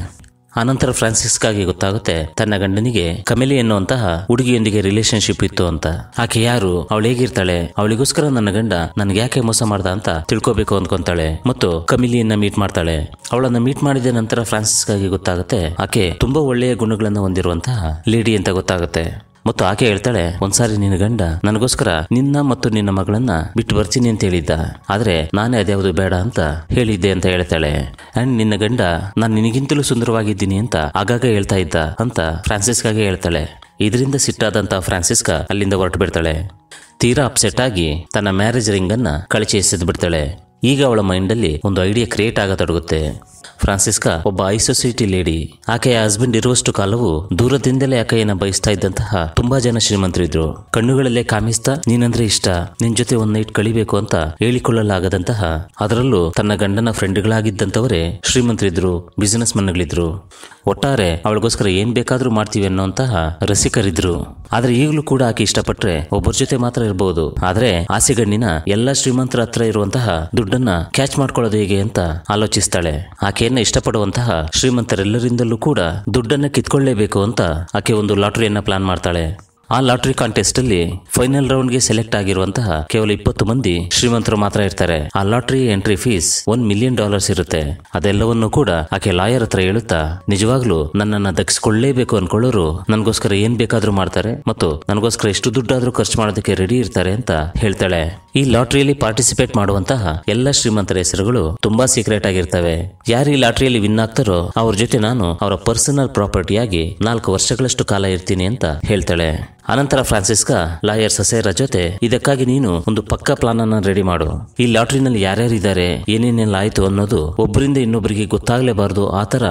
ಆನಂತರ ಫ್ರಾನ್ಸಿಸ್ಕಾಗೆ ಗೊತ್ತಾಗುತ್ತೆ ತನ್ನ ಗಂಡನಿಗೆ ಕಮಿಲಿ ಎನ್ನುವಂತಹ ಹುಡುಗಿಯೊಂದಿಗೆ ರಿಲೇಶನ್ಶಿಪ್ ಇತ್ತು ಅಂತ ಆಕೆ ಯಾರು ಅವಳು ಹೇಗಿರ್ತಾಳೆ ಅವಳಿಗೋಸ್ಕರ ನನ್ನ ಗಂಡ ನನ್ಗೆ ಯಾಕೆ ಮೋಸ ಮಾಡ್ದ ಅಂತ ತಿಳ್ಕೋಬೇಕು ಅಂದ್ಕೊಂತಾಳೆ ಮತ್ತು ಕಮಿಲಿಯನ್ನ ಮೀಟ್ ಮಾಡ್ತಾಳೆ ಅವಳನ್ನ ಮೀಟ್ ಮಾಡಿದ ನಂತರ ಫ್ರಾನ್ಸಿಸ್ಕಾಗೆ ಗೊತ್ತಾಗುತ್ತೆ ಆಕೆ ತುಂಬಾ ಒಳ್ಳೆಯ ಗುಣಗಳನ್ನು ಹೊಂದಿರುವಂತಹ ಲೇಡಿ ಅಂತ ಗೊತ್ತಾಗುತ್ತೆ ಮತ್ತು ಆಕೆ ಹೇಳ್ತಾಳೆ ಒಂದ್ಸಾರಿ ನಿನ್ನ ಗಂಡ ನನಗೋಸ್ಕರ ನಿನ್ನ ಮತ್ತು ನಿನ್ನ ಮಗಳನ್ನ ಬಿಟ್ಟು ಬರ್ತೀನಿ ಅಂತ ಹೇಳಿದ್ದ ಆದ್ರೆ ನಾನೇ ಅದ್ಯಾವುದು ಬೇಡ ಅಂತ ಹೇಳಿದ್ದೆ ಅಂತ ಹೇಳ್ತಾಳೆ ಅಂಡ್ ನಿನ್ನ ಗಂಡ ನಾನು ನಿನಗಿಂತಲೂ ಸುಂದರವಾಗಿದ್ದೀನಿ ಅಂತ ಆಗಾಗ ಹೇಳ್ತಾ ಇದ್ದ ಅಂತ ಫ್ರಾನ್ಸಿಸ್ಕಾಗೆ ಹೇಳ್ತಾಳೆ ಇದರಿಂದ ಸಿಟ್ಟಾದಂತ ಫ್ರಾನ್ಸಿಸ್ಕಾ ಅಲ್ಲಿಂದ ಹೊರಟು ಬಿಡ್ತಾಳೆ ತೀರಾ ಅಪ್ಸೆಟ್ ಆಗಿ ತನ್ನ ಮ್ಯಾರೇಜ್ ರಿಂಗ್ ಅನ್ನ ಕಳಚಿ ಎಸೆದು ಬಿಡ್ತಾಳೆ ಈಗ ಅವಳ ಮೈಂಡಲ್ಲಿ ಒಂದು ಐಡಿಯಾ ಕ್ರಿಯೇಟ್ ಆಗತೊಡಗುತ್ತೆ ಫ್ರಾನ್ಸಿಸ್ಕಾ ಒಬ್ಬ ಸೊಸೈಟಿ ಲೇಡಿ ಆಕೆಯ ಹಸ್ಬೆಂಡ್ ಇರುವಷ್ಟು ಕಾಲವು ದೂರದಿಂದಲೇ ಆಕೆಯನ್ನ ಬಯಸ್ತಾ ಇದ್ದಂತಹ ತುಂಬಾ ಜನ ಶ್ರೀಮಂತರಿದ್ರು ಕಣ್ಣುಗಳಲ್ಲೇ ಕಾಮಿಸ್ತಾ ನೀನಂದ್ರೆ ಇಷ್ಟ ನಿನ್ ಜೊತೆ ಒಂದ್ ನೈಟ್ ಕಳಿಬೇಕು ಅಂತ ಹೇಳಿಕೊಳ್ಳಲಾಗದಂತಹ ಅದರಲ್ಲೂ ತನ್ನ ಗಂಡನ ಫ್ರೆಂಡ್ಗಳಾಗಿದ್ದಂತವರೇ ಶ್ರೀಮಂತರಿದ್ರು ಬಿಸಿನೆಸ್ ಮನ್ಗಳಿದ್ರು ಒಟ್ಟಾರೆ ಅವಳಿಗೋಸ್ಕರ ಏನ್ ಬೇಕಾದ್ರೂ ಮಾಡ್ತೀವಿ ಅನ್ನೋಂತಹ ರಸಿಕರಿದ್ರು ಆದ್ರೆ ಈಗಲೂ ಕೂಡ ಆಕೆ ಇಷ್ಟಪಟ್ರೆ ಒಬ್ಬರ ಜೊತೆ ಮಾತ್ರ ಇರಬಹುದು ಆದ್ರೆ ಆಸೆಗಣ್ಣಿನ ಎಲ್ಲಾ ಶ್ರೀಮಂತರ ಹತ್ರ ಇರುವಂತಹ ದುಡ್ಡನ್ನ ಕ್ಯಾಚ್ ಮಾಡ್ಕೊಳ್ಳೋದು ಹೇಗೆ ಅಂತ ಆಲೋಚಿಸ್ತಾಳೆ ಆಕೆ ಇಷ್ಟಪಡುವಂತಹ ಶ್ರೀಮಂತರೆಲ್ಲರಿಂದಲೂ ಕೂಡ ದುಡ್ಡನ್ನ ಕಿತ್ಕೊಳ್ಳೇಬೇಕು ಅಂತ ಆಕೆ ಒಂದು ಲಾಟರಿಯನ್ನ ಪ್ಲಾನ್ ಮಾಡ್ತಾಳೆ ಆ ಲಾಟರಿ ಕಾಂಟೆಸ್ಟ್ ಅಲ್ಲಿ ಫೈನಲ್ ರೌಂಡ್ ಗೆ ಸೆಲೆಕ್ಟ್ ಆಗಿರುವಂತಹ ಕೇವಲ ಇಪ್ಪತ್ತು ಮಂದಿ ಶ್ರೀಮಂತರು ಮಾತ್ರ ಇರ್ತಾರೆ ಆ ಲಾಟರಿ entry fees one million dollars ಇರುತ್ತೆ ಅದೆಲ್ಲವನ್ನು ಕೂಡ ಆಕೆ ಲಾಯರ್ ಹತ್ರ ಹೇಳುತ್ತಾ ನಿಜವಾಗ್ಲೂ ನನ್ನನ್ನ ದಕ್ಸ್ಕೊಳ್ಳೇಬೇಕು ಅನ್ಕೊಳ್ಳೋರು ನನಗೋಸ್ಕರ ಏನ್ ಬೇಕಾದ್ರೂ ಮಾಡ್ತಾರೆ ಮತ್ತು ನನಗೋಸ್ಕರ ಎಷ್ಟು ದುಡ್ಡಾದ್ರೂ ಖರ್ಚು ಮಾಡೋದಕ್ಕೆ ರೆಡಿ ಇರ್ತಾರೆ ಅಂತ ಹೇಳ್ತಾಳೆ ಈ ಲಾಟರಿಯಲ್ಲಿ ಪಾರ್ಟಿಸಿಪೇಟ್ ಮಾಡುವಂತಹ ಎಲ್ಲ ಶ್ರೀಮಂತರ ಹೆಸರುಗಳು ತುಂಬಾ ಸೀಕ್ರೆಟ್ ಆಗಿರ್ತವೆ ಯಾರು ಈ ಲಾಟರಿಯಲ್ಲಿ ವಿನ್ ಆಗ್ತಾರೋ ಅವ್ರ ಜೊತೆ ನಾನು ಅವರ ಪರ್ಸನಲ್ ಪ್ರಾಪರ್ಟಿಯಾಗಿ ನಾಲ್ಕು ವರ್ಷಗಳಷ್ಟು ಕಾಲ ಇರ್ತೀನಿ ಅಂತ ಹೇಳ್ತಾಳೆ ಅನಂತರ ಫ್ರಾನ್ಸಿಸ್ಕಾ ಲಾಯರ್ ಸಸೇರ ಜೊತೆ ಇದಕ್ಕಾಗಿ ನೀನು ಒಂದು ಪಕ್ಕಾ ಪ್ಲಾನ್ ಅನ್ನ ರೆಡಿ ಮಾಡು ಈ ಲಾಟ್ರಿನಲ್ಲಿ ಯಾರ್ಯಾರಿದ್ದಾರೆ ಏನೇನೆಲ್ಲ ಆಯ್ತು ಅನ್ನೋದು ಒಬ್ಬರಿಂದ ಇನ್ನೊಬ್ಬರಿಗೆ ಗೊತ್ತಾಗಲೇಬಾರದು ಆತರ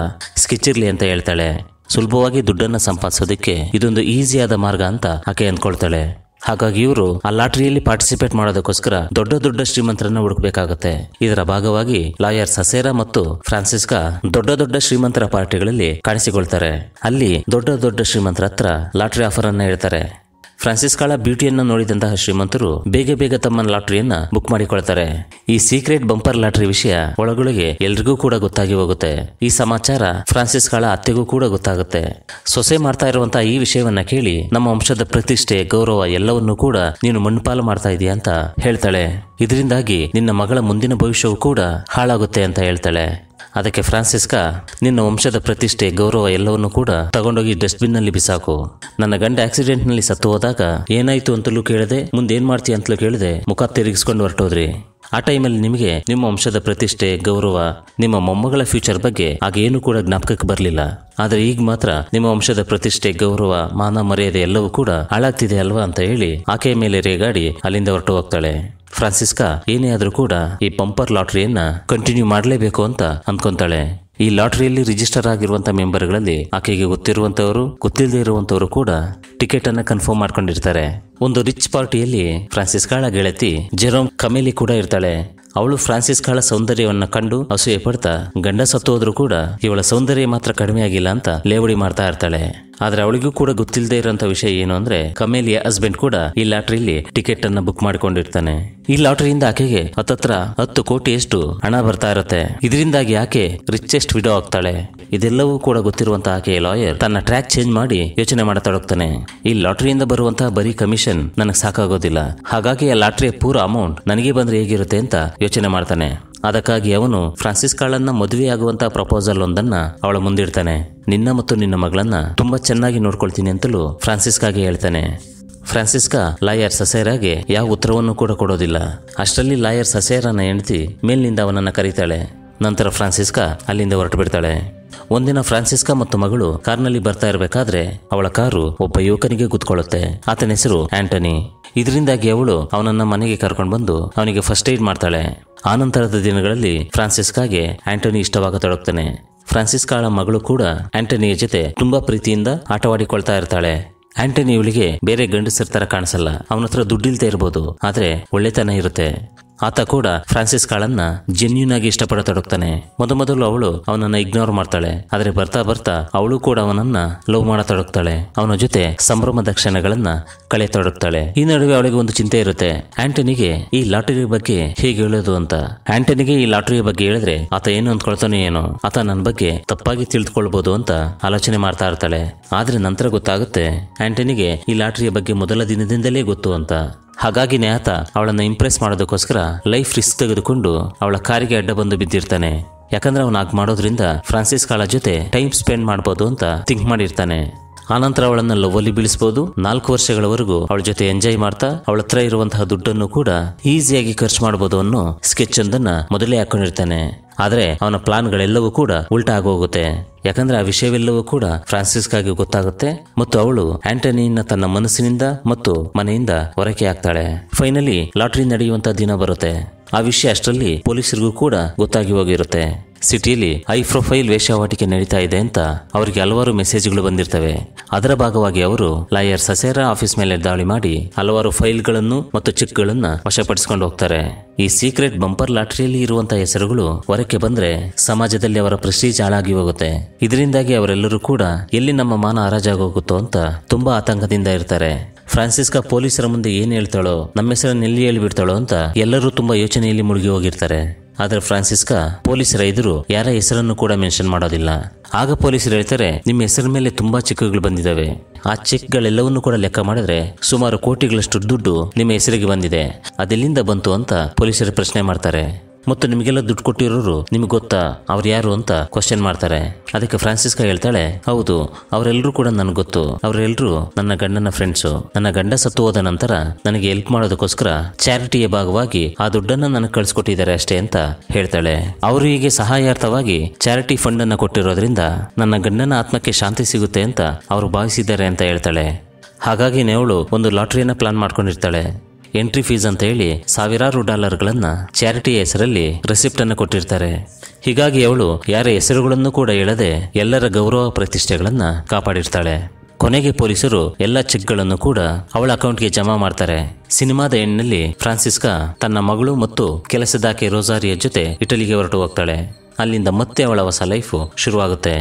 ಇರ್ಲಿ ಅಂತ ಹೇಳ್ತಾಳೆ ಸುಲಭವಾಗಿ ದುಡ್ಡನ್ನ ಸಂಪಾದಿಸೋದಕ್ಕೆ ಇದೊಂದು ಈಸಿಯಾದ ಮಾರ್ಗ ಅಂತ ಆಕೆ ಅಂದ್ಕೊಳ್ತಾಳೆ ಹಾಗಾಗಿ ಇವರು ಆ ಲಾಟರಿಯಲ್ಲಿ ಪಾರ್ಟಿಸಿಪೇಟ್ ಮಾಡೋದಕ್ಕೋಸ್ಕರ ದೊಡ್ಡ ದೊಡ್ಡ ಶ್ರೀಮಂತರನ್ನ ಹುಡುಕಬೇಕಾಗುತ್ತೆ ಇದರ ಭಾಗವಾಗಿ ಲಾಯರ್ ಸಸೇರಾ ಮತ್ತು ಫ್ರಾನ್ಸಿಸ್ಕಾ ದೊಡ್ಡ ದೊಡ್ಡ ಶ್ರೀಮಂತರ ಪಾರ್ಟಿಗಳಲ್ಲಿ ಕಾಣಿಸಿಕೊಳ್ತಾರೆ ಅಲ್ಲಿ ದೊಡ್ಡ ದೊಡ್ಡ ಶ್ರೀಮಂತರ ಹತ್ರ ಲಾಟರಿ ಆಫರ್ ಅನ್ನ ಹೇಳ್ತಾರೆ ಫ್ರಾನ್ಸಿಸ್ಕಾಳ ಬ್ಯೂಟಿಯನ್ನು ನೋಡಿದಂತಹ ಶ್ರೀಮಂತರು ಬೇಗ ಬೇಗ ತಮ್ಮ ಲಾಟರಿಯನ್ನ ಬುಕ್ ಮಾಡಿಕೊಳ್ತಾರೆ ಈ ಸೀಕ್ರೆಟ್ ಬಂಪರ್ ಲಾಟ್ರಿ ವಿಷಯ ಒಳಗೊಳಗೆ ಎಲ್ರಿಗೂ ಕೂಡ ಗೊತ್ತಾಗಿ ಹೋಗುತ್ತೆ ಈ ಸಮಾಚಾರ ಫ್ರಾನ್ಸಿಸ್ಕಾಳ ಅತ್ತೆಗೂ ಕೂಡ ಗೊತ್ತಾಗುತ್ತೆ ಸೊಸೆ ಮಾಡ್ತಾ ಇರುವಂತಹ ಈ ವಿಷಯವನ್ನ ಕೇಳಿ ನಮ್ಮ ವಂಶದ ಪ್ರತಿಷ್ಠೆ ಗೌರವ ಎಲ್ಲವನ್ನೂ ಕೂಡ ನೀನು ಮಣ್ಣುಪಾಲು ಮಾಡ್ತಾ ಇದೀಯ ಅಂತ ಹೇಳ್ತಾಳೆ ಇದರಿಂದಾಗಿ ನಿನ್ನ ಮಗಳ ಮುಂದಿನ ಭವಿಷ್ಯವು ಕೂಡ ಹಾಳಾಗುತ್ತೆ ಅಂತ ಹೇಳ್ತಾಳೆ ಅದಕ್ಕೆ ಫ್ರಾನ್ಸಿಸ್ಕಾ ನಿನ್ನ ವಂಶದ ಪ್ರತಿಷ್ಠೆ ಗೌರವ ಎಲ್ಲವನ್ನೂ ಕೂಡ ತಗೊಂಡೋಗಿ ಡಸ್ಟ್ಬಿನ್ ನಲ್ಲಿ ಬಿಸಾಕು ನನ್ನ ಗಂಡ ಆಕ್ಸಿಡೆಂಟ್ ನಲ್ಲಿ ಸತ್ತು ಹೋದಾಗ ಏನಾಯ್ತು ಅಂತಲೂ ಕೇಳದೆ ಮುಂದೇನ್ ಮಾಡ್ತೀಯ ಅಂತಲೂ ಕೇಳಿದೆ ಮುಖ ತಿರುಗಿಸ್ಕೊಂಡು ಹೊರಟೋದ್ರಿ ಆ ಟೈಮಲ್ಲಿ ನಿಮಗೆ ನಿಮ್ಮ ವಂಶದ ಪ್ರತಿಷ್ಠೆ ಗೌರವ ನಿಮ್ಮ ಮೊಮ್ಮಗಳ ಫ್ಯೂಚರ್ ಬಗ್ಗೆ ಆಗೇನು ಕೂಡ ಜ್ಞಾಪಕಕ್ಕೆ ಬರಲಿಲ್ಲ ಆದರೆ ಈಗ ಮಾತ್ರ ನಿಮ್ಮ ವಂಶದ ಪ್ರತಿಷ್ಠೆ ಗೌರವ ಮಾನ ಮರ್ಯಾದೆ ಎಲ್ಲವೂ ಕೂಡ ಹಾಳಾಗ್ತಿದೆ ಅಲ್ವಾ ಅಂತ ಹೇಳಿ ಆಕೆಯ ಮೇಲೆ ರೇಗಾಡಿ ಅಲ್ಲಿಂದ ಹೊರಟು ಹೋಗ್ತಾಳೆ ಫ್ರಾನ್ಸಿಸ್ಕಾ ಏನೇ ಆದರೂ ಕೂಡ ಈ ಪಂಪರ್ ಲಾಟ್ರಿಯನ್ನ ಕಂಟಿನ್ಯೂ ಮಾಡಲೇಬೇಕು ಅಂತ ಅಂದ್ಕೊಂತಾಳೆ ಈ ಲಾಟರಿಯಲ್ಲಿ ರಿಜಿಸ್ಟರ್ ಆಗಿರುವಂತಹ ಮೆಂಬರ್ಗಳಲ್ಲಿ ಆಕೆಗೆ ಗೊತ್ತಿರುವಂತವರು ಗೊತ್ತಿಲ್ಲದೆ ಇರುವಂತವರು ಕೂಡ ಟಿಕೆಟ್ ಅನ್ನ ಕನ್ಫರ್ಮ್ ಮಾಡ್ಕೊಂಡಿರ್ತಾರೆ ಒಂದು ರಿಚ್ ಪಾರ್ಟಿಯಲ್ಲಿ ಫ್ರಾನ್ಸಿಸ್ಕಾಳ ಕಾಳ ಗೆಳತಿ ಜೆರೋಮ್ ಕಮೇಲಿ ಕೂಡ ಇರ್ತಾಳೆ ಅವಳು ಫ್ರಾನ್ಸಿಸ್ಕಾಳ ಸೌಂದರ್ಯವನ್ನು ಸೌಂದರ್ಯವನ್ನ ಕಂಡು ಅಸೂಯೆ ಪಡ್ತಾ ಗಂಡ ಹೋದರೂ ಕೂಡ ಇವಳ ಸೌಂದರ್ಯ ಮಾತ್ರ ಕಡಿಮೆ ಆಗಿಲ್ಲ ಅಂತ ಲೇವಡಿ ಮಾಡ್ತಾ ಇರ್ತಾಳೆ ಆದ್ರೆ ಅವಳಿಗೂ ಕೂಡ ಗೊತ್ತಿಲ್ಲದೆ ಇರೋ ವಿಷಯ ಏನು ಅಂದ್ರೆ ಕಮೇಲಿಯ ಹಸ್ಬೆಂಡ್ ಕೂಡ ಈ ಲಾಟ್ರಿಲಿ ಟಿಕೆಟ್ ಅನ್ನ ಬುಕ್ ಮಾಡಿಕೊಂಡಿರ್ತಾನೆ ಈ ಲಾಟ್ರಿಯಿಂದ ಆಕೆಗೆ ಹತ್ತತ್ರ ಹತ್ತು ಕೋಟಿಯಷ್ಟು ಹಣ ಬರ್ತಾ ಇರುತ್ತೆ ಇದರಿಂದಾಗಿ ಆಕೆ ರಿಚೆಸ್ಟ್ ವಿಡೋ ಆಗ್ತಾಳೆ ಇದೆಲ್ಲವೂ ಕೂಡ ಗೊತ್ತಿರುವಂತ ಆಕೆ ಲಾಯರ್ ತನ್ನ ಟ್ರ್ಯಾಕ್ ಚೇಂಜ್ ಮಾಡಿ ಯೋಚನೆ ಮಾಡತಾಡೋಗ್ತಾನೆ ಈ ಲಾಟ್ರಿಯಿಂದ ಬರುವಂತಹ ಬರೀ ಕಮಿಷನ್ ನನಗೆ ಸಾಕಾಗೋದಿಲ್ಲ ಹಾಗಾಗಿ ಆ ಲಾಟ್ರಿಯ ಪೂರ ಅಮೌಂಟ್ ನನಗೆ ಬಂದ್ರೆ ಹೇಗಿರುತ್ತೆ ಅಂತ ಯೋಚನೆ ಮಾಡ್ತಾನೆ ಅದಕ್ಕಾಗಿ ಅವನು ಫ್ರಾನ್ಸಿಸ್ಕಾಳನ್ನ ಮದುವೆಯಾಗುವಂತ ಪ್ರಪೋಸಲ್ ಒಂದನ್ನ ಅವಳ ಮುಂದಿಡ್ತಾನೆ ನಿನ್ನ ಮತ್ತು ನಿನ್ನ ಮಗಳನ್ನ ತುಂಬಾ ಚೆನ್ನಾಗಿ ನೋಡ್ಕೊಳ್ತೀನಿ ಅಂತಲೂ ಫ್ರಾನ್ಸಿಸ್ಕಾಗೆ ಹೇಳ್ತಾನೆ ಫ್ರಾನ್ಸಿಸ್ಕಾ ಲಾಯರ್ ಸಸೇರಾಗೆ ಯಾವ ಉತ್ತರವನ್ನು ಕೂಡ ಕೊಡೋದಿಲ್ಲ ಅಷ್ಟರಲ್ಲಿ ಲಾಯರ್ ಸಸೇರನ ಹೆಂಡತಿ ಮೇಲಿನಿಂದ ಅವನನ್ನ ಕರೀತಾಳೆ ನಂತರ ಫ್ರಾನ್ಸಿಸ್ಕಾ ಅಲ್ಲಿಂದ ಹೊರಟು ಬಿಡ್ತಾಳೆ ಒಂದಿನ ಫ್ರಾನ್ಸಿಸ್ಕಾ ಮತ್ತು ಮಗಳು ಕಾರ್ನಲ್ಲಿ ಬರ್ತಾ ಇರಬೇಕಾದ್ರೆ ಅವಳ ಕಾರು ಒಬ್ಬ ಯುವಕನಿಗೆ ಕೂತ್ಕೊಳ್ಳುತ್ತೆ ಆತನ ಹೆಸರು ಆಂಟನಿ ಇದರಿಂದಾಗಿ ಅವಳು ಅವನನ್ನ ಮನೆಗೆ ಕರ್ಕೊಂಡು ಬಂದು ಅವನಿಗೆ ಫಸ್ಟ್ ಏಡ್ ಮಾಡ್ತಾಳೆ ಆನಂತರದ ದಿನಗಳಲ್ಲಿ ಫ್ರಾನ್ಸಿಸ್ಕಾಗೆ ಆಂಟನಿ ಇಷ್ಟವಾಗತೊಡಗ್ತಾನೆ ಫ್ರಾನ್ಸಿಸ್ಕಾಳ ಮಗಳು ಕೂಡ ಆಂಟನಿಯ ಜೊತೆ ತುಂಬಾ ಪ್ರೀತಿಯಿಂದ ಆಟವಾಡಿಕೊಳ್ತಾ ಇರ್ತಾಳೆ ಆಂಟನಿ ಇವಳಿಗೆ ಬೇರೆ ಗಂಡಸರ ತರ ಕಾಣಿಸಲ್ಲ ಅವನ ಹತ್ರ ದುಡ್ಡಿಲ್ದೇ ಇರ್ಬೋದು ಆದ್ರೆ ಒಳ್ಳೆತನ ಇರುತ್ತೆ ಆತ ಕೂಡ ಫ್ರಾನ್ಸಿಸ್ ಕಾಳನ್ನ ಜೆನ್ಯೂನ್ ಆಗಿ ಇಷ್ಟಪಡತೊಡಗ್ತಾನೆ ಮೊದಮೊದಲು ಅವಳು ಅವನನ್ನ ಇಗ್ನೋರ್ ಮಾಡ್ತಾಳೆ ಆದ್ರೆ ಬರ್ತಾ ಬರ್ತಾ ಅವಳು ಕೂಡ ಅವನನ್ನ ಲವ್ ಮಾಡತೊಡಗ್ತಾಳೆ ಅವನ ಜೊತೆ ಸಂಭ್ರಮದ ಕ್ಷಣಗಳನ್ನ ತೊಡಗ್ತಾಳೆ ಈ ನಡುವೆ ಅವಳಿಗೆ ಒಂದು ಚಿಂತೆ ಇರುತ್ತೆ ಆಂಟನಿಗೆ ಈ ಲಾಟರಿ ಬಗ್ಗೆ ಹೇಗೆ ಹೇಳೋದು ಅಂತ ಆಂಟನಿಗೆ ಈ ಲಾಟರಿ ಬಗ್ಗೆ ಹೇಳಿದ್ರೆ ಆತ ಏನು ಅಂದ್ಕೊಳ್ತಾನೆ ಏನೋ ಆತ ನನ್ನ ಬಗ್ಗೆ ತಪ್ಪಾಗಿ ತಿಳಿದುಕೊಳ್ಬಹುದು ಅಂತ ಆಲೋಚನೆ ಮಾಡ್ತಾ ಇರ್ತಾಳೆ ಆದ್ರೆ ನಂತರ ಗೊತ್ತಾಗುತ್ತೆ ಆಂಟನಿಗೆ ಈ ಲಾಟರಿಯ ಬಗ್ಗೆ ಮೊದಲ ದಿನದಿಂದಲೇ ಗೊತ್ತು ಅಂತ ಹಾಗಾಗಿ ಆತ ಅವಳನ್ನು ಇಂಪ್ರೆಸ್ ಮಾಡೋದಕ್ಕೋಸ್ಕರ ಲೈಫ್ ರಿಸ್ಕ್ ತೆಗೆದುಕೊಂಡು ಅವಳ ಕಾರಿಗೆ ಅಡ್ಡ ಬಂದು ಬಿದ್ದಿರ್ತಾನೆ ಯಾಕಂದ್ರೆ ಅವನು ಹಾಗೆ ಮಾಡೋದ್ರಿಂದ ಫ್ರಾನ್ಸಿಸ್ ಕಾಳ ಜೊತೆ ಟೈಮ್ ಸ್ಪೆಂಡ್ ಮಾಡ್ಬೋದು ಅಂತ ಥಿಂಕ್ ಮಾಡಿರ್ತಾನೆ ಆನಂತರ ಅವಳನ್ನ ಲವ್ವಲ್ಲಿ ಬೀಳಿಸಬಹುದು ನಾಲ್ಕು ವರ್ಷಗಳವರೆಗೂ ಅವಳ ಜೊತೆ ಎಂಜಾಯ್ ಮಾಡ್ತಾ ಅವಳ ಹತ್ರ ಇರುವಂತಹ ದುಡ್ಡನ್ನು ಕೂಡ ಈಸಿಯಾಗಿ ಖರ್ಚು ಮಾಡಬಹುದು ಅನ್ನೋ ಸ್ಕೆಚ್ ಒಂದನ್ನ ಮೊದಲೇ ಹಾಕೊಂಡಿರ್ತಾನೆ ಆದರೆ ಅವನ ಪ್ಲಾನ್ಗಳೆಲ್ಲವೂ ಕೂಡ ಉಲ್ಟಾ ಆಗೋಗುತ್ತೆ ಯಾಕಂದ್ರೆ ಆ ವಿಷಯವೆಲ್ಲವೂ ಕೂಡ ಫ್ರಾನ್ಸಿಸ್ಗಾಗಿ ಗೊತ್ತಾಗುತ್ತೆ ಮತ್ತು ಅವಳು ಆಂಟನಿಯನ್ನ ತನ್ನ ಮನಸ್ಸಿನಿಂದ ಮತ್ತು ಮನೆಯಿಂದ ಹೊರಕೆ ಹಾಕ್ತಾಳೆ ಫೈನಲಿ ಲಾಟರಿ ನಡೆಯುವಂತಹ ದಿನ ಬರುತ್ತೆ ಆ ವಿಷಯ ಅಷ್ಟರಲ್ಲಿ ಪೊಲೀಸರಿಗೂ ಕೂಡ ಗೊತ್ತಾಗಿ ಹೋಗಿರುತ್ತೆ ಸಿಟಿಯಲ್ಲಿ ಹೈ ಪ್ರೊಫೈಲ್ ವೇಷವಾಟಿಕೆ ನಡೀತಾ ಇದೆ ಅಂತ ಅವರಿಗೆ ಹಲವಾರು ಮೆಸೇಜ್ಗಳು ಬಂದಿರ್ತವೆ ಅದರ ಭಾಗವಾಗಿ ಅವರು ಲಾಯರ್ ಸಸೇರಾ ಆಫೀಸ್ ಮೇಲೆ ದಾಳಿ ಮಾಡಿ ಹಲವಾರು ಫೈಲ್ಗಳನ್ನು ಮತ್ತು ಚೆಕ್ಗಳನ್ನು ವಶಪಡಿಸಿಕೊಂಡು ಹೋಗ್ತಾರೆ ಈ ಸೀಕ್ರೆಟ್ ಬಂಪರ್ ಲಾಟರಿಯಲ್ಲಿ ಇರುವಂತಹ ಹೆಸರುಗಳು ಹೊರಕ್ಕೆ ಬಂದ್ರೆ ಸಮಾಜದಲ್ಲಿ ಅವರ ಪ್ರೆಸ್ಟೀಜ್ ಹಾಳಾಗಿ ಹೋಗುತ್ತೆ ಇದರಿಂದಾಗಿ ಅವರೆಲ್ಲರೂ ಕೂಡ ಎಲ್ಲಿ ನಮ್ಮ ಮಾನ ಹರಾಜಾಗೋಗುತ್ತೋ ಅಂತ ತುಂಬಾ ಆತಂಕದಿಂದ ಇರ್ತಾರೆ ಫ್ರಾನ್ಸಿಸ್ಕಾ ಪೊಲೀಸರ ಮುಂದೆ ಏನು ಹೇಳ್ತಾಳೋ ನಮ್ಮ ಹೆಸರನ್ನು ಎಲ್ಲಿ ಹೇಳ್ಬಿಡ್ತಾಳೋ ಅಂತ ಎಲ್ಲರೂ ತುಂಬಾ ಯೋಚನೆಯಲ್ಲಿ ಮುಳುಗಿ ಹೋಗಿರ್ತಾರೆ ಆದರೆ ಫ್ರಾನ್ಸಿಸ್ಕ ಪೊಲೀಸರ ಎದುರು ಯಾರ ಹೆಸರನ್ನು ಕೂಡ ಮೆನ್ಷನ್ ಮಾಡೋದಿಲ್ಲ ಆಗ ಪೊಲೀಸರು ಹೇಳ್ತಾರೆ ನಿಮ್ಮ ಹೆಸರ ಮೇಲೆ ತುಂಬಾ ಚೆಕ್ಗಳು ಬಂದಿದ್ದಾವೆ ಆ ಚೆಕ್ಗಳೆಲ್ಲವನ್ನೂ ಕೂಡ ಲೆಕ್ಕ ಮಾಡಿದ್ರೆ ಸುಮಾರು ಕೋಟಿಗಳಷ್ಟು ದುಡ್ಡು ನಿಮ್ಮ ಹೆಸರಿಗೆ ಬಂದಿದೆ ಅದೆಲ್ಲಿಂದ ಬಂತು ಅಂತ ಪೊಲೀಸರು ಪ್ರಶ್ನೆ ಮಾಡ್ತಾರೆ ಮತ್ತು ನಿಮಗೆಲ್ಲ ದುಡ್ಡು ಕೊಟ್ಟಿರೋರು ನಿಮ್ಗೆ ಗೊತ್ತಾ ಅವ್ರು ಯಾರು ಅಂತ ಕ್ವಶನ್ ಮಾಡ್ತಾರೆ ಅದಕ್ಕೆ ಫ್ರಾನ್ಸಿಸ್ಕ ಹೇಳ್ತಾಳೆ ಹೌದು ಅವರೆಲ್ಲರೂ ಕೂಡ ನನಗೆ ಗೊತ್ತು ಅವರೆಲ್ಲರೂ ನನ್ನ ಗಂಡನ ಫ್ರೆಂಡ್ಸು ನನ್ನ ಗಂಡ ಸತ್ತು ಹೋದ ನಂತರ ನನಗೆ ಹೆಲ್ಪ್ ಮಾಡೋದಕ್ಕೋಸ್ಕರ ಚಾರಿಟಿಯ ಭಾಗವಾಗಿ ಆ ದುಡ್ಡನ್ನು ನನಗೆ ಕಳಿಸ್ಕೊಟ್ಟಿದ್ದಾರೆ ಅಷ್ಟೇ ಅಂತ ಹೇಳ್ತಾಳೆ ಅವರು ಹೀಗೆ ಸಹಾಯಾರ್ಥವಾಗಿ ಚಾರಿಟಿ ಫಂಡ್ ಅನ್ನು ಕೊಟ್ಟಿರೋದ್ರಿಂದ ನನ್ನ ಗಂಡನ ಆತ್ಮಕ್ಕೆ ಶಾಂತಿ ಸಿಗುತ್ತೆ ಅಂತ ಅವರು ಭಾವಿಸಿದ್ದಾರೆ ಅಂತ ಹೇಳ್ತಾಳೆ ಹಾಗಾಗಿ ನೆವಳು ಒಂದು ಲಾಟ್ರಿಯನ್ನು ಪ್ಲಾನ್ ಮಾಡ್ಕೊಂಡಿರ್ತಾಳೆ ಎಂಟ್ರಿ ಫೀಸ್ ಅಂತ ಹೇಳಿ ಸಾವಿರಾರು ಡಾಲರ್ಗಳನ್ನು ಚಾರಿಟಿ ಹೆಸರಲ್ಲಿ ರೆಸಿಪ್ಟನ್ನು ಅನ್ನು ಕೊಟ್ಟಿರ್ತಾರೆ ಹೀಗಾಗಿ ಅವಳು ಯಾರ ಹೆಸರುಗಳನ್ನು ಕೂಡ ಹೇಳದೆ ಎಲ್ಲರ ಗೌರವ ಪ್ರತಿಷ್ಠೆಗಳನ್ನು ಕಾಪಾಡಿರ್ತಾಳೆ ಕೊನೆಗೆ ಪೊಲೀಸರು ಎಲ್ಲ ಚೆಕ್ಗಳನ್ನು ಕೂಡ ಅವಳ ಅಕೌಂಟ್ಗೆ ಜಮಾ ಮಾಡ್ತಾರೆ ಸಿನಿಮಾದ ಎಂಡ್ನಲ್ಲಿ ಫ್ರಾನ್ಸಿಸ್ಕಾ ತನ್ನ ಮಗಳು ಮತ್ತು ಕೆಲಸದಾಕೆ ರೋಸಾರಿಯ ಜೊತೆ ಇಟಲಿಗೆ ಹೊರಟು ಹೋಗ್ತಾಳೆ ಅಲ್ಲಿಂದ ಮತ್ತೆ ಅವಳ ಹೊಸ ಲೈಫು ಶುರುವಾಗುತ್ತೆ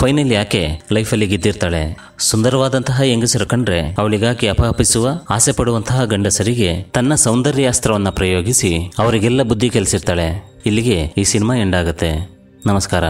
ಫೈನಲ್ ಯಾಕೆ ಲೈಫಲ್ಲಿ ಗೆದ್ದಿರ್ತಾಳೆ ಸುಂದರವಾದಂತಹ ಹೆಂಗಸರು ಕಂಡ್ರೆ ಅವಳಿಗಾಕಿ ಅಪಹಪಿಸುವ ಆಸೆ ಪಡುವಂತಹ ಗಂಡಸರಿಗೆ ತನ್ನ ಸೌಂದರ್ಯಾಸ್ತ್ರವನ್ನ ಪ್ರಯೋಗಿಸಿ ಅವರಿಗೆಲ್ಲ ಬುದ್ಧಿ ಕೆಲಸಿರ್ತಾಳೆ ಇಲ್ಲಿಗೆ ಈ ಸಿನಿಮಾ ಎಂಡ್ ಆಗುತ್ತೆ ನಮಸ್ಕಾರ